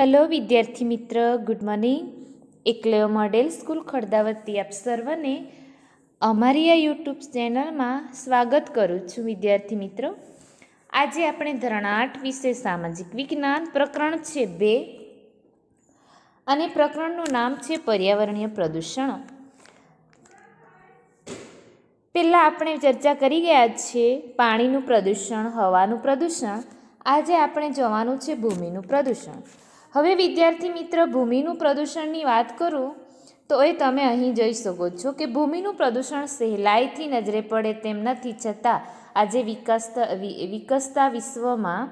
hello વિદ્યાર્થી મિત્ર good morning Eklavya model school ખડદાવતી આપ સર્વને અમારી આ યુટ્યુબ ચેનલમાં સ્વાગત કરું છું વિદ્યાર્થી મિત્રો આજે આપણે ધોરણ આઠ વિશે સામાજિક વિજ્ઞાન પ્રકરણ છે બે અને પ્રકરણનું નામ છે પર્યાવરણીય પ્રદૂષણ પહેલાં આપણે ચર્ચા કરી ગયા છીએ પાણીનું પ્રદૂષણ હવાનું પ્રદૂષણ આજે આપણે જવાનું છે ભૂમિનું પ્રદૂષણ હવે વિદ્યાર્થી મિત્ર ભૂમિનું પ્રદૂષણની વાત કરું તો એ તમે અહીં જોઈ શકો છો કે ભૂમિનું પ્રદૂષણ સહેલાઈથી નજરે પડે તેમ નથી છતાં આજે વિકસતા વિકસતા વિશ્વમાં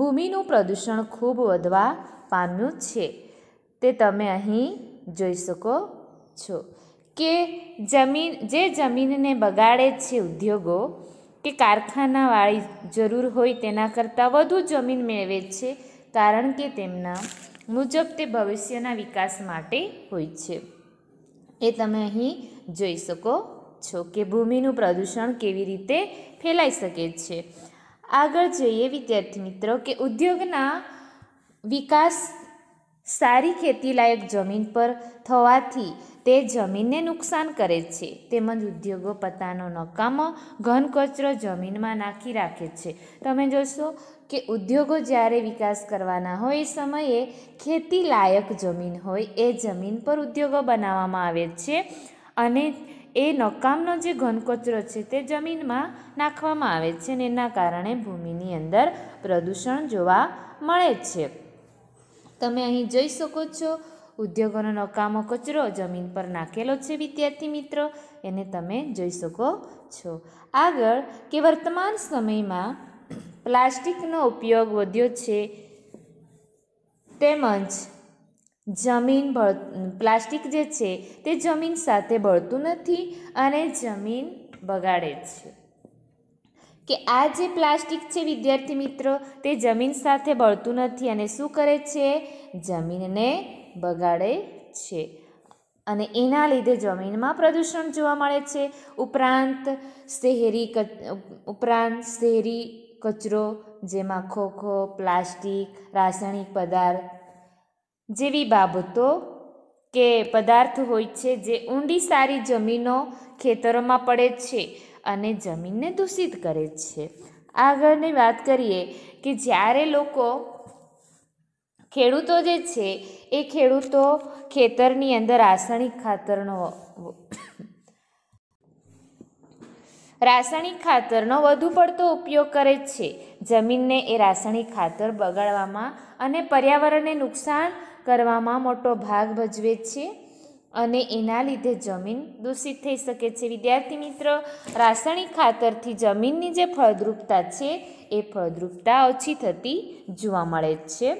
ભૂમિનું પ્રદૂષણ ખૂબ વધવા પામ્યું છે તે તમે અહીં જોઈ શકો છો કે જમીન જે જમીનને બગાડે છે ઉદ્યોગો કે કારખાનાવાળી જરૂર હોય તેના કરતાં વધુ જમીન મેળવે છે કારણ કે તેમના મુજબ તે ભવિષ્યના વિકાસ માટે હોય છે એ તમે અહીં જોઈ શકો છો કે ભૂમિનું પ્રદૂષણ કેવી રીતે ફેલાઈ શકે છે આગળ જોઈએ વિદ્યાર્થી મિત્રો કે ઉદ્યોગના વિકાસ સારી ખેતીલાયક જમીન પર થવાથી તે જમીનને નુકસાન કરે છે તેમજ ઉદ્યોગો પોતાનો નકામો ઘન કચરો જમીનમાં નાખી રાખે છે તમે જોશો કે ઉદ્યોગો જ્યારે વિકાસ કરવાના હોય એ સમયે ખેતી લાયક જમીન હોય એ જમીન પર ઉદ્યોગો બનાવવામાં આવે છે અને એ નકામનો જે ઘનકચરો છે તે જમીનમાં નાખવામાં આવે છે અને એના કારણે ભૂમિની અંદર પ્રદૂષણ જોવા મળે છે તમે અહીં જોઈ શકો છો ઉદ્યોગોનો નકામો કચરો જમીન પર નાખેલો છે વિદ્યાર્થી મિત્રો એને તમે જોઈ શકો છો આગળ કે વર્તમાન સમયમાં પ્લાસ્ટિકનો ઉપયોગ વધ્યો છે તેમજ જમીન ભળ પ્લાસ્ટિક જે છે તે જમીન સાથે ભળતું નથી અને જમીન બગાડે છે કે આ જે પ્લાસ્ટિક છે વિદ્યાર્થી મિત્રો તે જમીન સાથે ભળતું નથી અને શું કરે છે જમીનને બગાડે છે અને એના લીધે જમીનમાં પ્રદૂષણ જોવા મળે છે ઉપરાંત શહેરી ઉપરાંત શહેરી કચરો જેમાં ખોખો પ્લાસ્ટિક રાસાયણિક પદાર્થ જેવી બાબતો કે પદાર્થ હોય છે જે ઊંડી સારી જમીનો ખેતરોમાં પડે છે અને જમીનને દૂષિત કરે છે આગળની વાત કરીએ કે જ્યારે લોકો ખેડૂતો જે છે એ ખેડૂતો ખેતરની અંદર રાસાયણિક ખાતરનો રાસાયણિક ખાતરનો વધુ પડતો ઉપયોગ કરે છે જમીનને એ રાસાયણિક ખાતર બગાડવામાં અને પર્યાવરણને નુકસાન કરવામાં મોટો ભાગ ભજવે છે અને એના લીધે જમીન દૂષિત થઈ શકે છે વિદ્યાર્થી મિત્ર રાસાયણિક ખાતરથી જમીનની જે ફળદ્રુપતા છે એ ફળદ્રુપતા ઓછી થતી જોવા મળે છે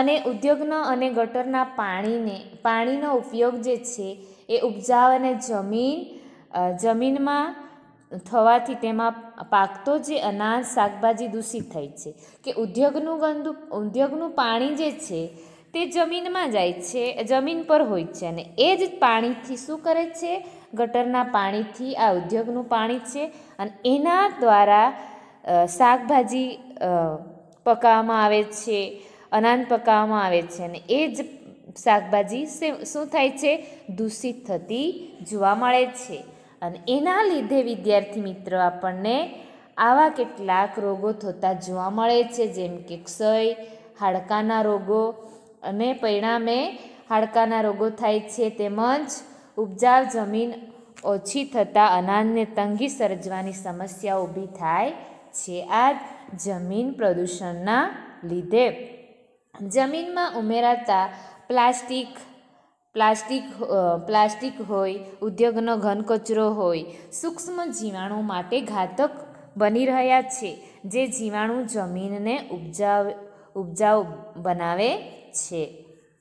અને ઉદ્યોગના અને ગટરના પાણીને પાણીનો ઉપયોગ જે છે એ ઉપજાવ અને જમીન જમીનમાં થવાથી તેમાં પાકતો જે અનાજ શાકભાજી દૂષિત થાય છે કે ઉદ્યોગનું ગંદુ ઉદ્યોગનું પાણી જે છે તે જમીનમાં જાય છે જમીન પર હોય છે અને એ જ પાણીથી શું કરે છે ગટરના પાણીથી આ ઉદ્યોગનું પાણી છે અને એના દ્વારા શાકભાજી પકાવવામાં આવે છે અનાજ પકાવવામાં આવે છે અને એ જ શાકભાજી શું થાય છે દૂષિત થતી જોવા મળે છે અને એના લીધે વિદ્યાર્થી મિત્રો આપણને આવા કેટલાક રોગો થતા જોવા મળે છે જેમ કે ક્ષય હાડકાના રોગો અને પરિણામે હાડકાના રોગો થાય છે તેમજ ઉપજાવ જમીન ઓછી થતાં અનાજને તંગી સર્જવાની સમસ્યા ઊભી થાય છે આ જમીન પ્રદૂષણના લીધે જમીનમાં ઉમેરાતા પ્લાસ્ટિક પ્લાસ્ટિક પ્લાસ્ટિક હોય ઉદ્યોગનો ઘન કચરો હોય સૂક્ષ્મ જીવાણુ માટે ઘાતક બની રહ્યા છે જે જીવાણુ જમીનને ઉપજાવ ઉપજાઉ બનાવે છે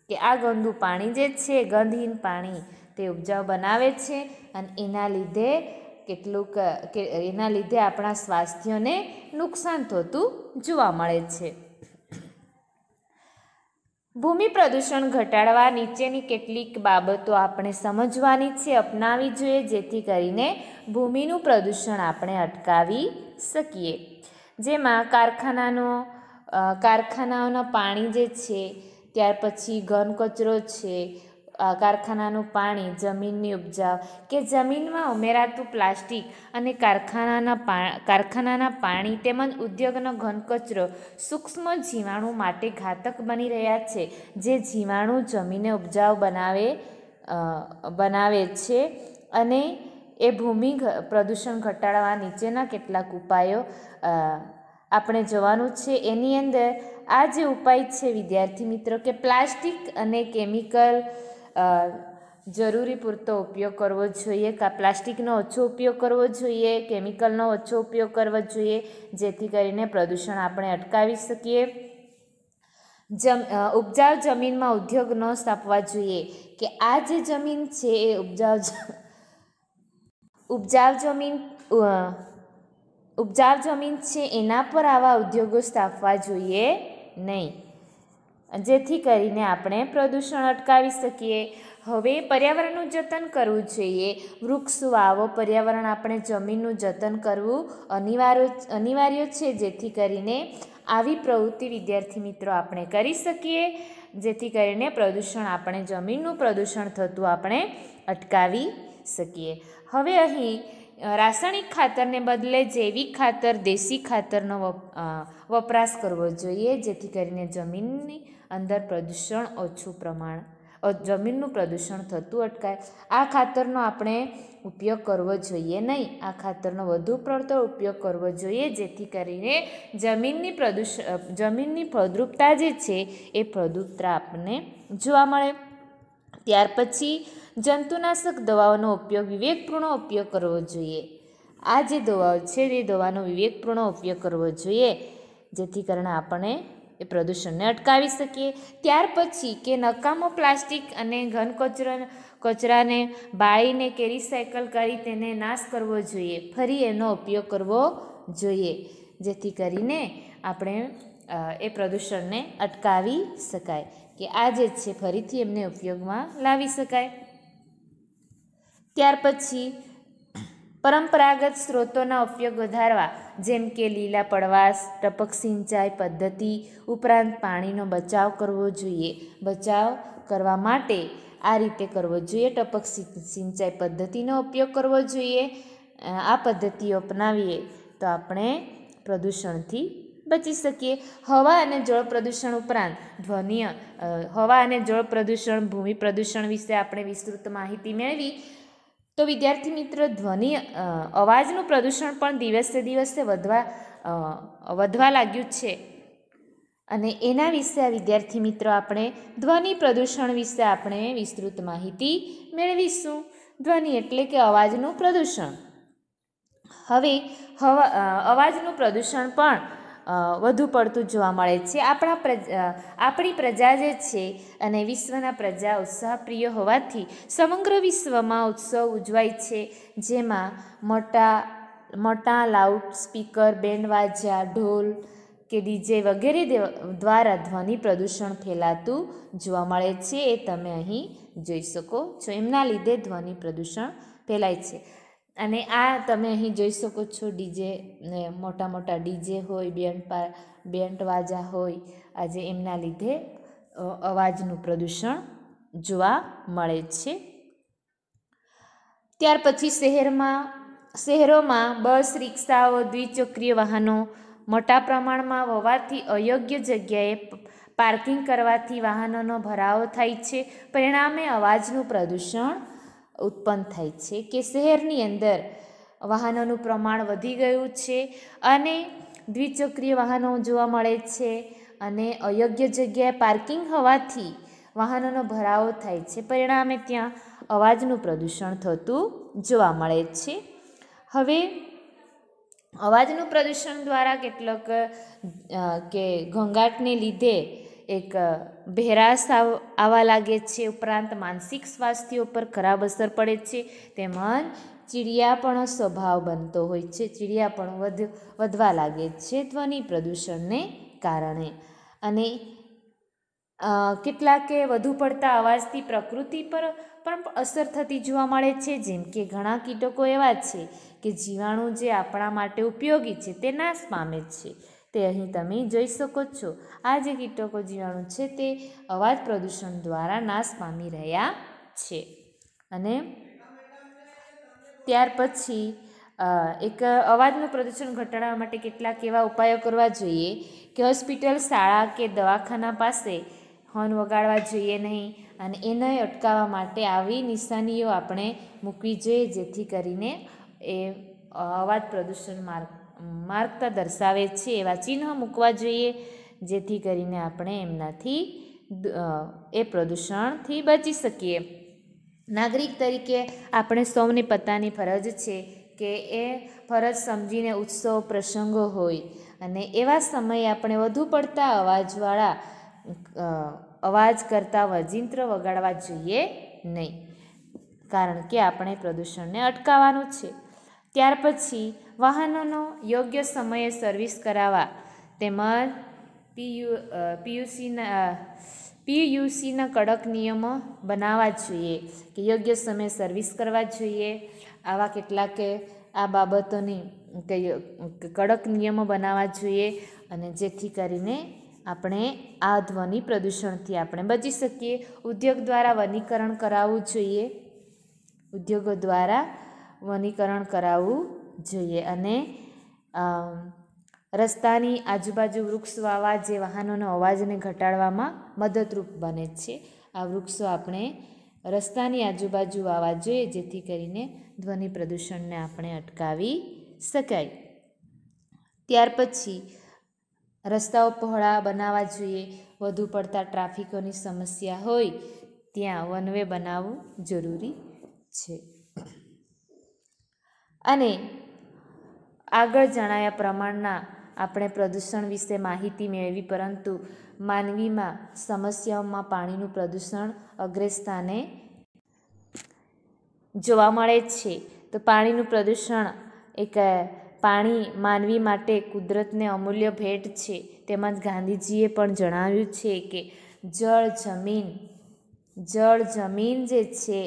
કે આ ગંદુ પાણી જે છે ગંધહીન પાણી તે ઉપજાઉ બનાવે છે અને એના લીધે કેટલુંક કે એના લીધે આપણા સ્વાસ્થ્યને નુકસાન થતું જોવા મળે છે ભૂમિ પ્રદૂષણ ઘટાડવા નીચેની કેટલીક બાબતો આપણે સમજવાની છે અપનાવી જોઈએ જેથી કરીને ભૂમિનું પ્રદૂષણ આપણે અટકાવી શકીએ જેમાં કારખાનાનો કારખાનાઓના પાણી જે છે ત્યાર પછી ઘન કચરો છે કારખાનાનું પાણી જમીનની ઉપજાવ કે જમીનમાં ઉમેરાતું પ્લાસ્ટિક અને કારખાનાના કારખાનાના પાણી તેમજ ઉદ્યોગનો ઘન કચરો સૂક્ષ્મ જીવાણુ માટે ઘાતક બની રહ્યા છે જે જીવાણુ જમીને ઉપજાવ બનાવે બનાવે છે અને એ ભૂમિ પ્રદૂષણ ઘટાડવા નીચેના કેટલાક ઉપાયો આપણે જોવાનું છે એની અંદર આ જે ઉપાય છે વિદ્યાર્થી મિત્રો કે પ્લાસ્ટિક અને કેમિકલ જરૂરી પૂરતો ઉપયોગ કરવો જોઈએ કા પ્લાસ્ટિકનો ઓછો ઉપયોગ કરવો જોઈએ કેમિકલનો ઓછો ઉપયોગ કરવો જોઈએ જેથી કરીને પ્રદૂષણ આપણે અટકાવી શકીએ જમ ઉપજાવ જમીનમાં ઉદ્યોગ ન સ્થાપવા જોઈએ કે આ જે જમીન છે એ ઉપજાવ ઉપજાવ જમીન ઉપજાવ જમીન છે એના પર આવા ઉદ્યોગો સ્થાપવા જોઈએ નહીં જેથી કરીને આપણે પ્રદૂષણ અટકાવી શકીએ હવે પર્યાવરણનું જતન કરવું જોઈએ વૃક્ષ વાવો પર્યાવરણ આપણે જમીનનું જતન કરવું અનિવાર્ય અનિવાર્ય છે જેથી કરીને આવી પ્રવૃત્તિ વિદ્યાર્થી મિત્રો આપણે કરી શકીએ જેથી કરીને પ્રદૂષણ આપણે જમીનનું પ્રદૂષણ થતું આપણે અટકાવી શકીએ હવે અહીં રાસાયણિક ખાતરને બદલે જૈવિક ખાતર દેશી ખાતરનો વપરાશ કરવો જોઈએ જેથી કરીને જમીનની અંદર પ્રદૂષણ ઓછું પ્રમાણ જમીનનું પ્રદૂષણ થતું અટકાય આ ખાતરનો આપણે ઉપયોગ કરવો જોઈએ નહીં આ ખાતરનો વધુ પડતો ઉપયોગ કરવો જોઈએ જેથી કરીને જમીનની પ્રદૂષણ જમીનની ફળદ્રુપતા જે છે એ ફળદ્રુપતા આપણને જોવા મળે ત્યાર પછી જંતુનાશક દવાઓનો ઉપયોગ વિવેકપૂર્ણ ઉપયોગ કરવો જોઈએ આ જે દવાઓ છે તે દવાનો વિવેકપૂર્ણ ઉપયોગ કરવો જોઈએ જેથી કરીને આપણે એ પ્રદૂષણને અટકાવી શકીએ ત્યાર પછી કે નકામો પ્લાસ્ટિક અને ઘન કચરો કચરાને બાળીને કે રિસાયકલ કરી તેને નાશ કરવો જોઈએ ફરી એનો ઉપયોગ કરવો જોઈએ જેથી કરીને આપણે એ પ્રદૂષણને અટકાવી શકાય કે આ જે છે ફરીથી એમને ઉપયોગમાં લાવી શકાય ત્યાર પછી પરંપરાગત સ્ત્રોતોના ઉપયોગ વધારવા જેમ કે લીલા પડવાશ ટપક સિંચાઈ પદ્ધતિ ઉપરાંત પાણીનો બચાવ કરવો જોઈએ બચાવ કરવા માટે આ રીતે કરવો જોઈએ ટપક સિંચાઈ પદ્ધતિનો ઉપયોગ કરવો જોઈએ આ પદ્ધતિઓ અપનાવીએ તો આપણે પ્રદૂષણથી બચી શકીએ હવા અને જળ પ્રદૂષણ ઉપરાંત ધ્વનિય હવા અને જળ પ્રદૂષણ ભૂમિ પ્રદૂષણ વિશે આપણે વિસ્તૃત માહિતી મેળવી તો વિદ્યાર્થી મિત્ર ધ્વનિ અવાજનું પ્રદૂષણ પણ દિવસે દિવસે વધવા વધવા લાગ્યું છે અને એના વિશે આ વિદ્યાર્થી મિત્રો આપણે ધ્વનિ પ્રદૂષણ વિશે આપણે વિસ્તૃત માહિતી મેળવીશું ધ્વનિ એટલે કે અવાજનું પ્રદૂષણ હવે હવા અવાજનું પ્રદૂષણ પણ વધુ પડતું જોવા મળે છે આપણા પ્રજા આપણી પ્રજા જે છે અને વિશ્વના પ્રજા ઉત્સાહપ્રિય હોવાથી સમગ્ર વિશ્વમાં ઉત્સવ ઉજવાય છે જેમાં મોટા મોટા લાઉડ સ્પીકર બેન્ડવાજા ઢોલ કે ડીજે વગેરે દ્વારા ધ્વનિ પ્રદૂષણ ફેલાતું જોવા મળે છે એ તમે અહીં જોઈ શકો છો એમના લીધે ધ્વનિ પ્રદૂષણ ફેલાય છે અને આ તમે અહીં જોઈ શકો છો ડીજે ને મોટા મોટા ડીજે હોય બેન્ડ પા બેન્ડ વાજા હોય આજે એમના લીધે અવાજનું પ્રદૂષણ જોવા મળે છે ત્યાર પછી શહેરમાં શહેરોમાં બસ રિક્ષાઓ દ્વિચક્રીય વાહનો મોટા પ્રમાણમાં હોવાથી અયોગ્ય જગ્યાએ પાર્કિંગ કરવાથી વાહનોનો ભરાવો થાય છે પરિણામે અવાજનું પ્રદૂષણ ઉત્પન્ન થાય છે કે શહેરની અંદર વાહનોનું પ્રમાણ વધી ગયું છે અને દ્વિચક્રીય વાહનો જોવા મળે છે અને અયોગ્ય જગ્યાએ પાર્કિંગ હોવાથી વાહનોનો ભરાવો થાય છે પરિણામે ત્યાં અવાજનું પ્રદૂષણ થતું જોવા મળે છે હવે અવાજનું પ્રદૂષણ દ્વારા કેટલાક કે ઘોંઘાટને લીધે એક ભેરાશ આવવા લાગે છે ઉપરાંત માનસિક સ્વાસ્થ્ય ઉપર ખરાબ અસર પડે છે તેમજ ચીડિયાપણો સ્વભાવ બનતો હોય છે ચીડિયાપણું વધ વધવા લાગે છે ધ્વનિ પ્રદૂષણને કારણે અને કેટલાકે વધુ પડતા અવાજથી પ્રકૃતિ પર પણ અસર થતી જોવા મળે છે જેમ કે ઘણા કીટકો એવા છે કે જીવાણુ જે આપણા માટે ઉપયોગી છે તે નાશ પામે છે તે અહીં તમે જોઈ શકો છો આ જે કીટકો જીવાણુ છે તે અવાજ પ્રદૂષણ દ્વારા નાશ પામી રહ્યા છે અને ત્યાર પછી એક અવાજનું પ્રદૂષણ ઘટાડવા માટે કેટલાક એવા ઉપાયો કરવા જોઈએ કે હોસ્પિટલ શાળા કે દવાખાના પાસે હોર્ન વગાડવા જોઈએ નહીં અને એને અટકાવવા માટે આવી નિશાનીઓ આપણે મૂકવી જોઈએ જેથી કરીને એ અવાજ પ્રદૂષણ માર્ગ માર્ગતા દર્શાવે છે એવા ચિહ્ન મૂકવા જોઈએ જેથી કરીને આપણે એમનાથી એ પ્રદૂષણથી બચી શકીએ નાગરિક તરીકે આપણે સૌને પતાની ફરજ છે કે એ ફરજ સમજીને ઉત્સવ પ્રસંગો હોય અને એવા સમયે આપણે વધુ પડતા અવાજવાળા અવાજ કરતાં વજિંત્ર વગાડવા જોઈએ નહીં કારણ કે આપણે પ્રદૂષણને અટકાવવાનું છે ત્યાર પછી વાહનોનો યોગ્ય સમયે સર્વિસ કરાવવા તેમજ પીયુ પીયુસીના પીયુસીના કડક નિયમો બનાવવા જોઈએ કે યોગ્ય સમયે સર્વિસ કરવા જોઈએ આવા કેટલાકે આ બાબતોની કડક નિયમો બનાવવા જોઈએ અને જેથી કરીને આપણે આ ધ્વનિ પ્રદૂષણથી આપણે બચી શકીએ ઉદ્યોગ દ્વારા વનીકરણ કરાવવું જોઈએ ઉદ્યોગો દ્વારા વનીકરણ કરાવવું જોઈએ અને રસ્તાની આજુબાજુ વૃક્ષ વાવા જે વાહનોનો અવાજને ઘટાડવામાં મદદરૂપ બને છે આ વૃક્ષો આપણે રસ્તાની આજુબાજુ વાવા જોઈએ જેથી કરીને ધ્વનિ પ્રદૂષણને આપણે અટકાવી શકાય ત્યાર પછી રસ્તાઓ પહોળા બનાવવા જોઈએ વધુ પડતા ટ્રાફિકોની સમસ્યા હોય ત્યાં વનવે બનાવવું જરૂરી છે અને આગળ જણાયા પ્રમાણના આપણે પ્રદૂષણ વિશે માહિતી મેળવી પરંતુ માનવીમાં સમસ્યાઓમાં પાણીનું પ્રદૂષણ અગ્રસ્થાને જોવા મળે છે તો પાણીનું પ્રદૂષણ એક પાણી માનવી માટે કુદરતને અમૂલ્ય ભેટ છે તેમજ ગાંધીજીએ પણ જણાવ્યું છે કે જળ જમીન જળ જમીન જે છે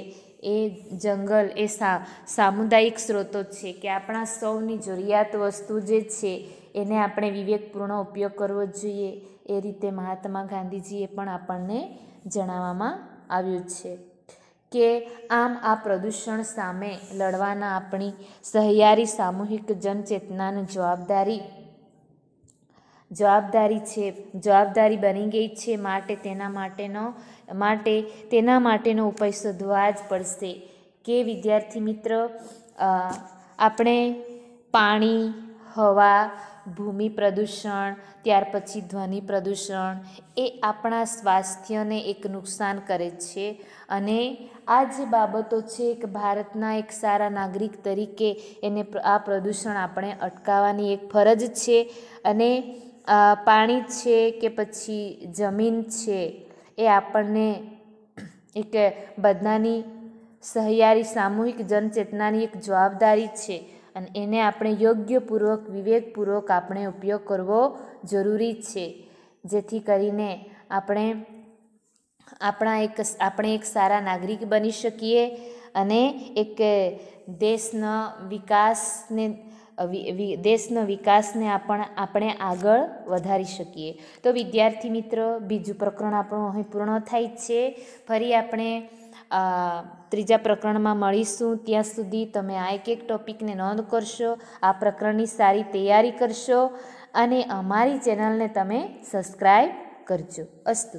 એ જંગલ એ સા સામુદાયિક સ્ત્રોતો છે કે આપણા સૌની જરૂરિયાત વસ્તુ જે છે એને આપણે વિવેકપૂર્ણ ઉપયોગ કરવો જોઈએ એ રીતે મહાત્મા ગાંધીજીએ પણ આપણને જણાવવામાં આવ્યું છે કે આમ આ પ્રદૂષણ સામે લડવાના આપણી સહિયારી સામૂહિક જનચેતનાની જવાબદારી જવાબદારી છે જવાબદારી બની ગઈ છે માટે તેના માટેનો માટે તેના માટેનો ઉપાય શોધવા જ પડશે કે વિદ્યાર્થી મિત્ર આપણે પાણી હવા ભૂમિ પ્રદૂષણ ત્યાર પછી ધ્વનિ પ્રદૂષણ એ આપણા સ્વાસ્થ્યને એક નુકસાન કરે છે અને આ જે બાબતો છે એક ભારતના એક સારા નાગરિક તરીકે એને આ પ્રદૂષણ આપણે અટકાવવાની એક ફરજ છે અને પાણી છે કે પછી જમીન છે એ આપણને એક બધાની સહિયારી સામૂહિક જનચેતનાની એક જવાબદારી છે અને એને આપણે યોગ્યપૂર્વક વિવેકપૂર્વક આપણે ઉપયોગ કરવો જરૂરી છે જેથી કરીને આપણે આપણા એક આપણે એક સારા નાગરિક બની શકીએ અને એક દેશના વિકાસને દેશનો વિકાસને પણ આપણે આગળ વધારી શકીએ તો વિદ્યાર્થી મિત્ર બીજું પ્રકરણ આપણું અહીં પૂર્ણ થાય છે ફરી આપણે ત્રીજા પ્રકરણમાં મળીશું ત્યાં સુધી તમે આ એક એક ટોપિકને નોંધ કરશો આ પ્રકરણની સારી તૈયારી કરશો અને અમારી ચેનલને તમે સબસ્ક્રાઈબ કરજો અસ્તુ